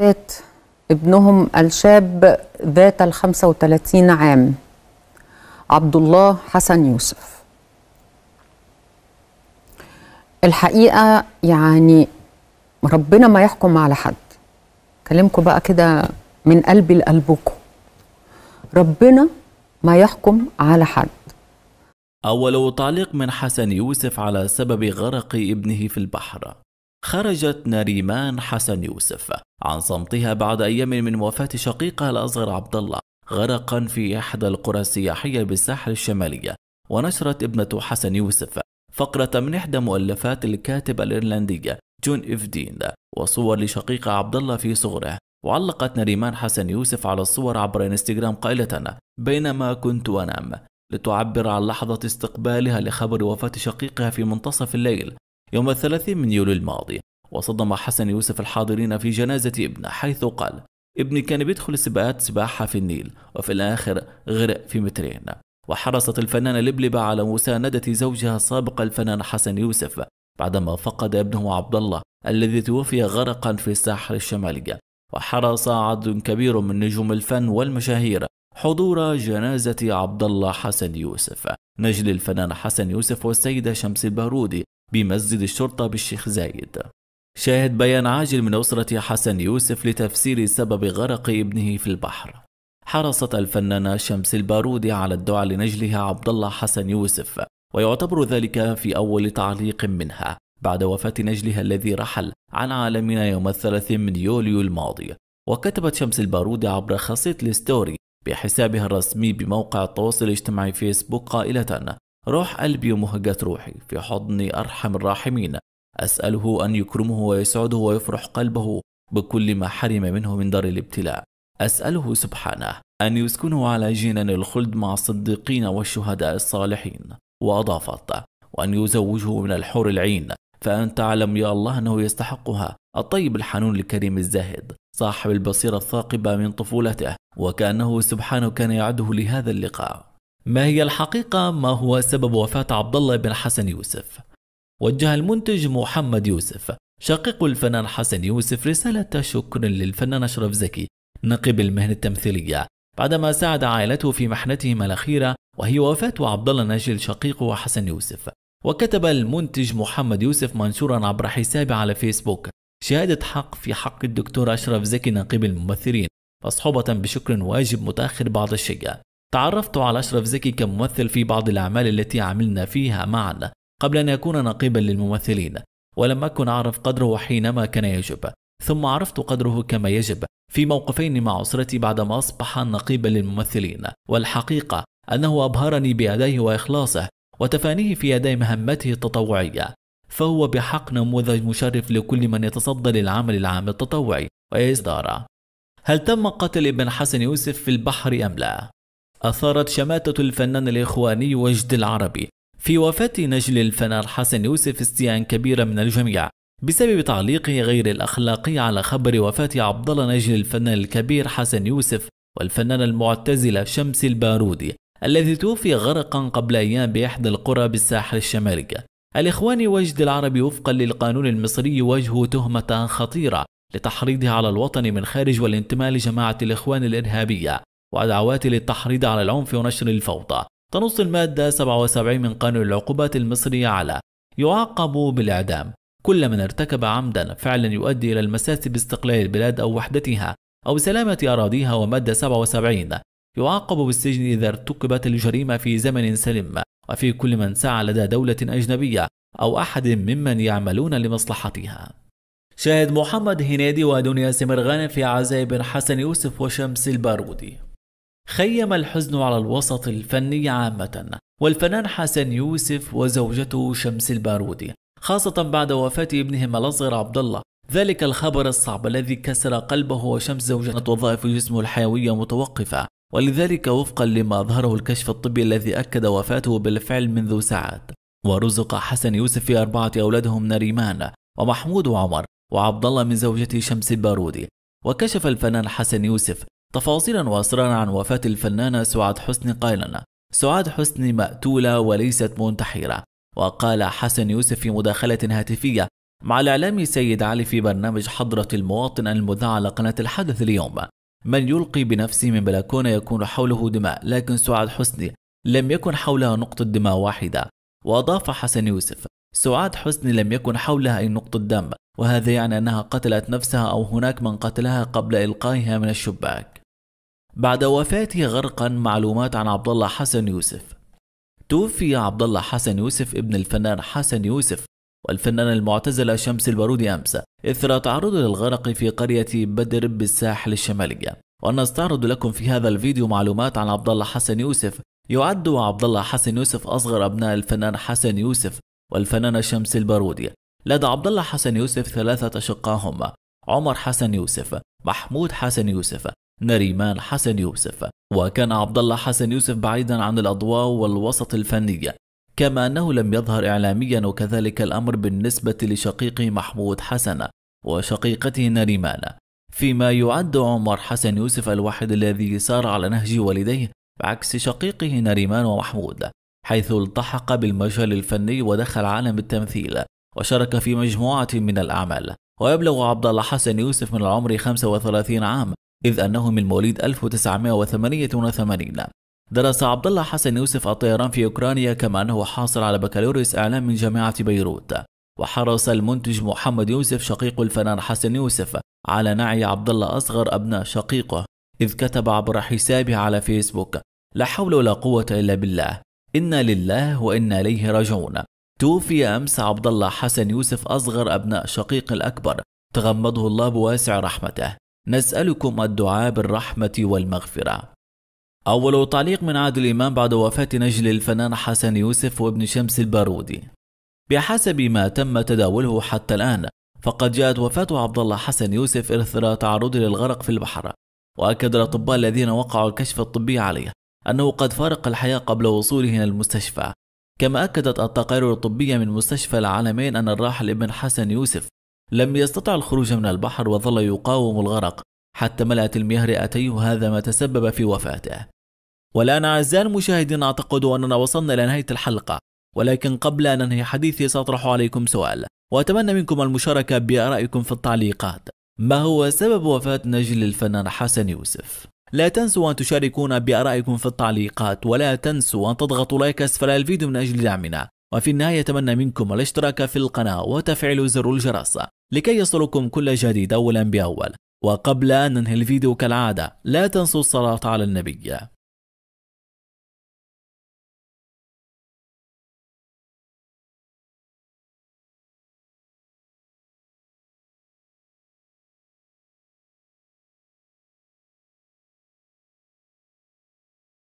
ذات ابنهم الشاب ذات ال 35 عام عبد الله حسن يوسف الحقيقه يعني ربنا ما يحكم على حد كلمكم بقى كده من قلبي لقلبكم ربنا ما يحكم على حد أول تعليق من حسن يوسف على سبب غرق ابنه في البحر خرجت نريمان حسن يوسف عن صمتها بعد أيام من وفاة شقيقها الأصغر عبد الله غرقا في إحدى القرى السياحية بالساحل الشمالية ونشرت ابنة حسن يوسف فقرة من إحدى مؤلفات الكاتب الإيرلندية جون إفدين وصور لشقيقة عبد الله في صغره وعلقت نريمان حسن يوسف على الصور عبر انستغرام قائلة بينما كنت أنام لتعبر عن لحظة استقبالها لخبر وفاة شقيقها في منتصف الليل يوم الثلاثين من يوليو الماضي وصدم حسن يوسف الحاضرين في جنازة ابنه حيث قال ابني كان بيدخل سباقات سباحة في النيل وفي الآخر غرق في مترين وحرصت الفنانة لبلبة على مساندة زوجها السابق الفنان حسن يوسف بعدما فقد ابنه عبد الله الذي توفي غرقا في الساحل الشمالي وحرص عدد كبير من نجوم الفن والمشاهير حضور جنازة عبد الله حسن يوسف نجل الفنان حسن يوسف والسيدة شمس البارودي بمسجد الشرطة بالشيخ زايد شاهد بيان عاجل من أسرة حسن يوسف لتفسير سبب غرق ابنه في البحر حرصت الفنانة شمس البارودي على الدعاء لنجلها عبد الله حسن يوسف ويعتبر ذلك في أول تعليق منها بعد وفاة نجلها الذي رحل عن عالمنا يوم الثلاث من يوليو الماضي وكتبت شمس البارودي عبر خاصية الستوري بحسابها الرسمي بموقع التواصل الاجتماعي فيسبوك قائلة روح قلبي ومهجات روحي في حضن أرحم الراحمين أسأله أن يكرمه ويسعده ويفرح قلبه بكل ما حرم منه من دار الابتلاء أسأله سبحانه أن يسكنه على جنان الخلد مع الصديقين والشهداء الصالحين وأضافت وأن يزوجه من الحور العين فأن تعلم يا الله أنه يستحقها الطيب الحنون الكريم الزاهد صاحب البصيرة الثاقبة من طفولته وكأنه سبحانه كان يعده لهذا اللقاء ما هي الحقيقة ما هو سبب وفاة عبد الله بن حسن يوسف؟ وجه المنتج محمد يوسف شقيق الفنان حسن يوسف رسالة شكر للفنان أشرف زكي نقيب المهنة التمثيلية بعدما ساعد عائلته في محنتهما الأخيرة وهي وفاة عبد الله ناجل شقيقه حسن يوسف وكتب المنتج محمد يوسف منشورا عبر حسابه على فيسبوك شهادة حق في حق الدكتور أشرف زكي نقيب الممثلين مصحوبة بشكر واجب متأخر بعض الشيء تعرفت على أشرف زكي كممثل في بعض الأعمال التي عملنا فيها معا قبل أن يكون نقيبا للممثلين ولم أكن أعرف قدره حينما كان يجب ثم عرفت قدره كما يجب في موقفين مع أسرتي بعدما أصبح نقيبا للممثلين والحقيقة أنه أبهرني بأدائه وإخلاصه وتفانيه في أداء مهمته التطوعية فهو بحق نموذج مشرف لكل من يتصدى للعمل العام التطوعي ويزداره هل تم قتل ابن حسن يوسف في البحر أم لا؟ أثارت شماتة الفنان الإخواني وجد العربي في وفاة نجل الفنان حسن يوسف استياء كبير من الجميع بسبب تعليقه غير الأخلاقي على خبر وفاة عبد الله نجل الفنان الكبير حسن يوسف والفنان المعتزلة شمس البارودي الذي توفي غرقا قبل أيام بإحدى القرى بالساحل الشمالي الإخواني وجد العربي وفقا للقانون المصري وجهه تهمة خطيرة لتحريضه على الوطن من خارج والانتماء لجماعة الإخوان الإرهابية ودعوات للتحريض على العنف ونشر الفوضى تنص المادة 77 من قانون العقوبات المصري على يعاقب بالإعدام كل من ارتكب عمدا فعلا يؤدي إلى المساس باستقلال البلاد أو وحدتها أو سلامة أراضيها ومادة 77 يعاقب بالسجن إذا ارتكبت الجريمة في زمن سلم وفي كل من سعى لدى دولة أجنبية أو أحد ممن يعملون لمصلحتها شاهد محمد هنادي ودنيا سمرغان في عزاء بن حسن يوسف وشمس البارودي خيم الحزن على الوسط الفني عامة والفنان حسن يوسف وزوجته شمس البارودي خاصة بعد وفاة ابنهما الأصغر عبد الله ذلك الخبر الصعب الذي كسر قلبه وشمس زوجته وظائف جسمه الحيوية متوقفة ولذلك وفقا لما أظهره الكشف الطبي الذي أكد وفاته بالفعل منذ ساعات ورزق حسن يوسف في أربعة أولادهم نريمان ومحمود وعمر وعبد الله من زوجته شمس البارودي وكشف الفنان حسن يوسف تفاصيلا وأسرارا عن وفاة الفنانة سعاد حسني قائلا سعاد حسني مقتولة وليست منتحرة وقال حسن يوسف في مداخلة هاتفية مع الإعلامي سيد علي في برنامج حضرة المواطن المذاع على قناة الحدث اليوم من يلقي بنفسه من بلكونة يكون حوله دماء لكن سعاد حسني لم يكن حولها نقطة دماء واحدة وأضاف حسن يوسف سعاد حسني لم يكن حولها أي نقطة دم وهذا يعني أنها قتلت نفسها أو هناك من قتلها قبل إلقائها من الشباك بعد وفاته غرقا معلومات عن عبد الله حسن يوسف توفي عبد الله حسن يوسف ابن الفنان حسن يوسف والفنانة المعتزلة شمس البارودي أمس إثر تعرضه للغرق في قرية بدر بالساحل الشمالية ونستعرض لكم في هذا الفيديو معلومات عن عبد الله حسن يوسف يعد عبد الله حسن يوسف أصغر أبناء الفنان حسن يوسف والفنانة شمس البارودي لدى عبد الله حسن يوسف ثلاثة أشقاء هم عمر حسن يوسف محمود حسن يوسف نريمان حسن يوسف وكان عبد الله حسن يوسف بعيدا عن الأضواء والوسط الفنية كما أنه لم يظهر إعلاميا وكذلك الأمر بالنسبة لشقيقه محمود حسن وشقيقته نريمان فيما يعد عمر حسن يوسف الواحد الذي سار على نهج والديه بعكس شقيقه نريمان ومحمود حيث التحق بالمجال الفني ودخل عالم التمثيل وشارك في مجموعة من الأعمال ويبلغ عبد الله حسن يوسف من العمر 35 عام إذ أنه من مواليد 1988 درس عبد الله حسن يوسف الطيران في أوكرانيا كما أنه حاصل على بكالوريوس إعلام من جامعة بيروت وحرص المنتج محمد يوسف شقيق الفنان حسن يوسف على نعي عبد الله أصغر أبناء شقيقه إذ كتب عبر حسابه على فيسبوك لا حول ولا قوة إلا بالله إنا لله وإنا إليه راجعون توفي أمس عبد الله حسن يوسف أصغر أبناء شقيق الأكبر تغمده الله بواسع رحمته نسألكم الدعاء بالرحمة والمغفرة أول تعليق من عادل الإمام بعد وفاة نجل الفنان حسن يوسف وابن شمس البارودي بحسب ما تم تداوله حتى الآن فقد جاءت وفاة عبد الله حسن يوسف إثر تعرضه للغرق في البحر وأكد الأطباء الذين وقعوا الكشف الطبي عليه أنه قد فارق الحياة قبل وصوله إلى المستشفى كما أكدت التقارير الطبية من مستشفى العالمين أن الراحل ابن حسن يوسف لم يستطع الخروج من البحر وظل يقاوم الغرق حتى ملأت المياه رئتيه وهذا ما تسبب في وفاته والآن أعزائي المشاهدين أعتقد أننا وصلنا إلى نهاية الحلقة ولكن قبل أن أنهي حديثي سأطرح عليكم سؤال وأتمنى منكم المشاركة بآرائكم في التعليقات ما هو سبب وفاة نجل الفنان حسن يوسف؟ لا تنسوا أن تشاركونا بآرائكم في التعليقات ولا تنسوا أن تضغطوا لايك أسفل الفيديو من أجل دعمنا وفي النهاية أتمنى منكم الاشتراك في القناة وتفعيل زر الجرس لكي يصلكم كل جديد أولا بأول وقبل أن ننهي الفيديو كالعادة لا تنسوا الصلاة على النبي